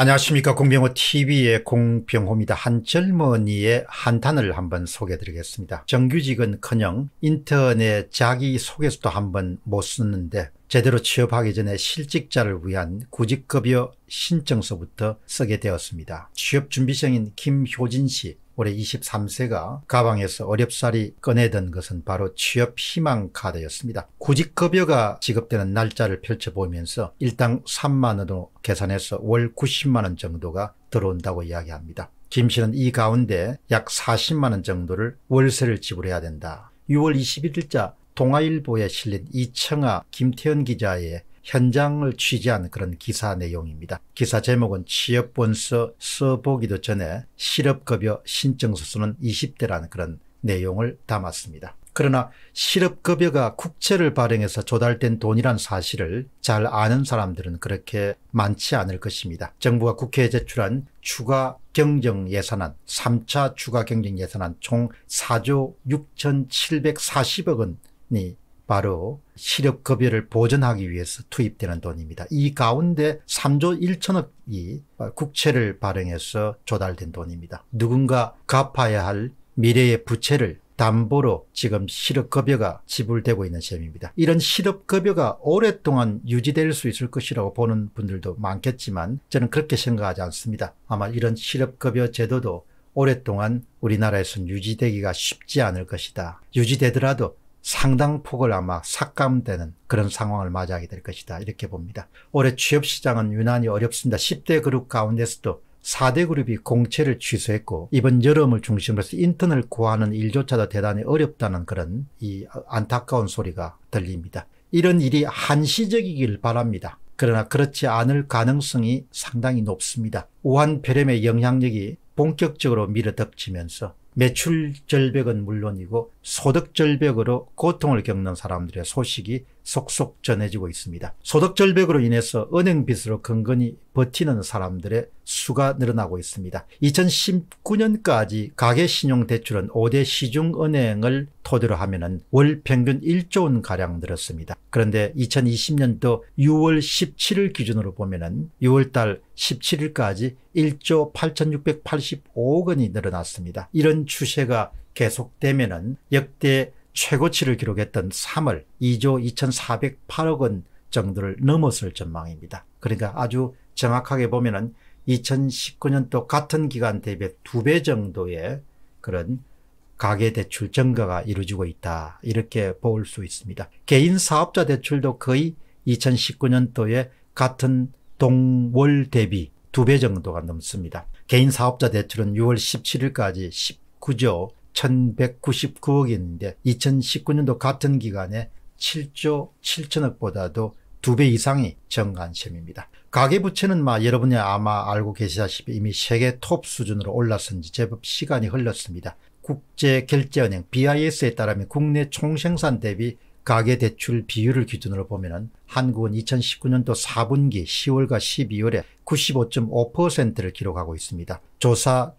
안녕하십니까 공병호 TV의 공병호입니다. 한 젊은이의 한탄을 한번 소개해드리겠습니다. 정규직은커녕 인터넷 자기소개서도 한번 못 쓰는데 제대로 취업하기 전에 실직자를 위한 구직급여 신청서부터 쓰게 되었습니다. 취업준비생인 김효진 씨 올해 23세가 가방에서 어렵사리 꺼내던 것은 바로 취업 희망 카드였습니다. 구직급여가 지급되는 날짜를 펼쳐보면서 일당 3만원으로 계산해서 월 90만원 정도가 들어온다고 이야기합니다. 김 씨는 이 가운데 약 40만원 정도를 월세를 지불해야 된다. 6월 21일자 동아일보에 실린 이청아 김태현 기자의 현장을 취재한 그런 기사 내용입니다. 기사 제목은 취업본서 써보기도 전에 실업급여 신청서 쓰는 20대라는 그런 내용을 담았습니다. 그러나 실업급여가 국채를 발행해서 조달된 돈이란 사실을 잘 아는 사람들은 그렇게 많지 않을 것입니다. 정부가 국회에 제출한 추가 경정 예산안, 3차 추가 경정 예산안 총 4조 6,740억 원이 바로 시력급여를 보전하기 위해서 투입되는 돈입니다. 이 가운데 3조 1천억이 국채를 발행해서 조달된 돈입니다. 누군가 갚아야 할 미래의 부채를 담보로 지금 실업급여가 지불되고 있는 셈입니다. 이런 실업급여가 오랫동안 유지될 수 있을 것이라고 보는 분들도 많겠지만 저는 그렇게 생각하지 않습니다. 아마 이런 실업급여 제도도 오랫동안 우리나라에서는 유지되기가 쉽지 않을 것이다. 유지되더라도 상당폭을 아마 삭감되는 그런 상황을 맞이하게 될 것이다 이렇게 봅니다. 올해 취업시장은 유난히 어렵습니다. 10대 그룹 가운데서도 4대 그룹이 공채를 취소했고 이번 여름을 중심으로 해서 인턴을 구하는 일조차도 대단히 어렵다는 그런 이 안타까운 소리가 들립니다. 이런 일이 한시적이길 바랍니다. 그러나 그렇지 않을 가능성이 상당히 높습니다. 우한 폐렴의 영향력이 본격적으로 밀어닥치면서 매출 절벽은 물론이고 소득 절벽으로 고통을 겪는 사람들의 소식이 속속 전해지고 있습니다. 소득 절벽으로 인해서 은행 빚으로 근근히 버티는 사람들의 수가 늘어나고 있습니다. 2019년까지 가계 신용 대출은 5대 시중 은행을 토대로 하면은 월 평균 1조 원 가량 늘었습니다. 그런데 2020년도 6월 17일 기준으로 보면은 6월달 17일까지 1조 8,685억 원이 늘어났습니다. 이런 추세가 계속되면 역대 최고치를 기록했던 3월 2조 2,408억 원 정도를 넘었을 전망입니다. 그러니까 아주 정확하게 보면은 2019년도 같은 기간 대비 두 배 정도의 그런 가계대출 증가가 이루어지고 있다. 이렇게 볼 수 있습니다. 개인 사업자 대출도 거의 2019년도에 같은 동월 대비 두 배 정도가 넘습니다. 개인 사업자 대출은 6월 17일까지 9조 1 1 9 9억인데 2019년도 같은 기간에 7조 7천억보다도 두 배 이상이 증가한 셈입니다. 가계부채는 막 여러분이 아마 알고 계시다시피 이미 세계 톱 수준으로 올라선 지 제법 시간이 흘렀습니다. 국제결제은행 BIS에 따르면 국내 총생산 대비 가계대출 비율을 기준으로 보면 한국은 2019년도 4분기 10월과 12월에 95.5%를 기록하고 있습니다. 조사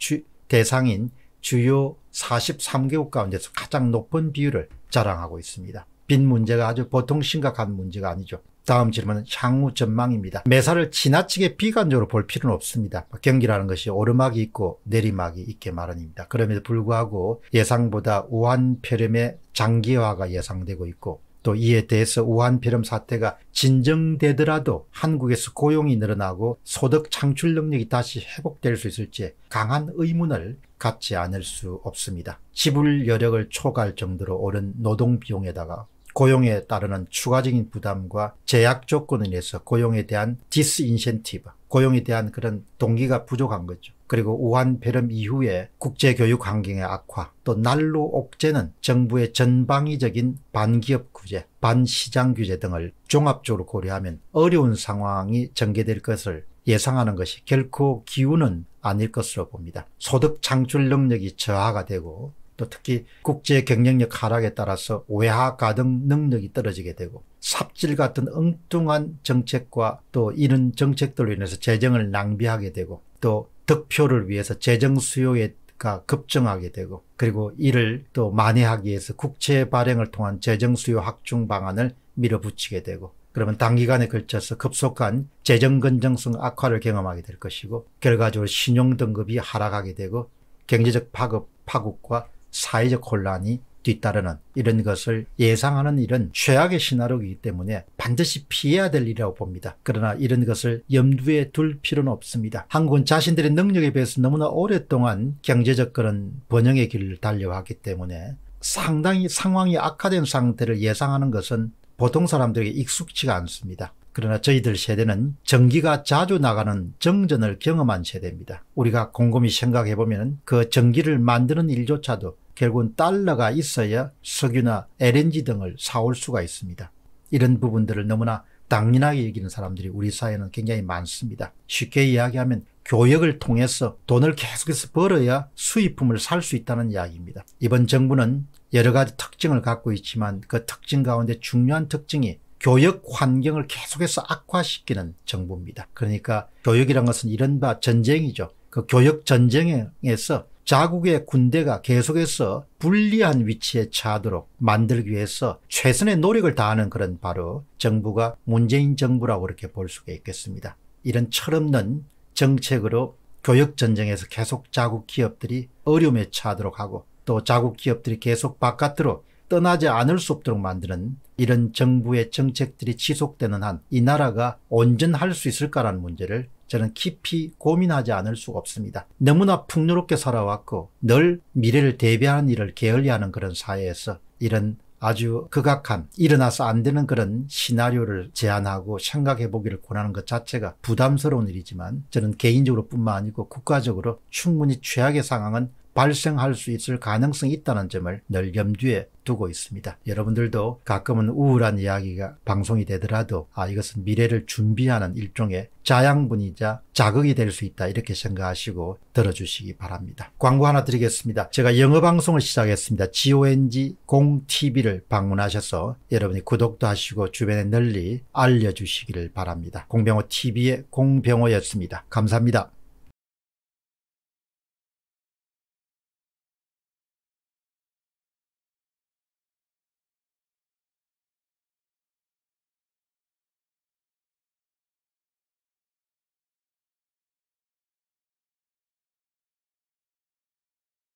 대상인 주요 43개국 가운데서 가장 높은 비율을 자랑하고 있습니다. 빚 문제가 아주 보통 심각한 문제가 아니죠. 다음 질문은 향후 전망입니다. 매사를 지나치게 비관적으로 볼 필요는 없습니다. 경기라는 것이 오르막이 있고 내리막이 있게 마련입니다. 그럼에도 불구하고 예상보다 우한 폐렴의 장기화가 예상되고 있고 또 이에 대해서 우한 폐렴 사태가 진정되더라도 한국에서 고용이 늘어나고 소득 창출 능력이 다시 회복될 수 있을지 강한 의문을 갖지 않을 수 없습니다. 지불 여력을 초과할 정도로 오른 노동 비용에다가 고용에 따르는 추가적인 부담과 제약 조건에 의해서 고용에 대한 디스인센티브 고용에 대한 그런 동기가 부족한 거죠. 그리고 우한 폐렴 이후에 국제교육 환경의 악화, 또 난로 옥죄는 정부의 전방위적인 반기업 규제, 반시장 규제 등을 종합적으로 고려하면 어려운 상황이 전개될 것을 예상하는 것이 결코 기운은 아닐 것으로 봅니다. 소득 창출 능력이 저하가 되고 또 특히 국제 경쟁력 하락에 따라서 외화 가동 능력이 떨어지게 되고 삽질 같은 엉뚱한 정책과 또 이런 정책들로 인해서 재정을 낭비하게 되고 또 득표를 위해서 재정 수요에 가 급증하게 되고 그리고 이를 또 만회하기 위해서 국채 발행을 통한 재정 수요 확충 방안을 밀어붙이게 되고 그러면 단기간에 걸쳐서 급속한 재정 건전성 악화를 경험하게 될 것이고 결과적으로 신용 등급이 하락하게 되고 경제적 파급 파국과 사회적 혼란이 뒤따르는 이런 것을 예상하는 일은 최악의 시나리오이기 때문에 반드시 피해야 될 일이라고 봅니다. 그러나 이런 것을 염두에 둘 필요는 없습니다. 한국은 자신들의 능력에 비해서 너무나 오랫동안 경제적 그런 번영의 길을 달려왔기 때문에 상당히 상황이 악화된 상태를 예상하는 것은 보통 사람들에게 익숙치가 않습니다. 그러나 저희들 세대는 전기가 자주 나가는 정전을 경험한 세대입니다. 우리가 곰곰이 생각해보면 그 전기를 만드는 일조차도 결국은 달러가 있어야 석유나 LNG 등을 사올 수가 있습니다. 이런 부분들을 너무나 당연하게 여기는 사람들이 우리 사회는 굉장히 많습니다. 쉽게 이야기하면 교역을 통해서 돈을 계속해서 벌어야 수입품을 살 수 있다는 이야기입니다. 이번 정부는 여러 가지 특징을 갖고 있지만 그 특징 가운데 중요한 특징이 교역 환경을 계속해서 악화시키는 정부입니다. 그러니까 교역이란 것은 이른바 전쟁이죠. 그 교역 전쟁에서 자국의 군대가 계속해서 불리한 위치에 차도록 만들기 위해서 최선의 노력을 다하는 그런 바로 정부가 문재인 정부라고 이렇게 볼 수가 있겠습니다. 이런 철없는 정책으로 교역전쟁에서 계속 자국 기업들이 어려움에 차도록 하고 또 자국 기업들이 계속 바깥으로 떠나지 않을 수 없도록 만드는 이런 정부의 정책들이 지속되는 한 이 나라가 온전할 수 있을까라는 문제를 저는 깊이 고민하지 않을 수가 없습니다. 너무나 풍요롭게 살아왔고 늘 미래를 대비하는 일을 게을리 하는 그런 사회에서 이런 아주 극악한 일어나서 안 되는 그런 시나리오를 제안하고 생각해 보기를 권하는 것 자체가 부담스러운 일이지만 저는 개인적으로 뿐만 아니고 국가적으로 충분히 최악의 상황은 발생할 수 있을 가능성이 있다는 점을 늘 염두에 두고 있습니다. 여러분들도 가끔은 우울한 이야기가 방송이 되더라도 아 이것은 미래를 준비하는 일종의 자양분이자 자극이 될 수 있다 이렇게 생각하시고 들어주시기 바랍니다. 광고 하나 드리겠습니다. 제가 영어 방송을 시작했습니다. GONG 공TV를 방문하셔서 여러분이 구독도 하시고 주변에 널리 알려주시기를 바랍니다. 공병호 TV의 공병호였습니다. 감사합니다.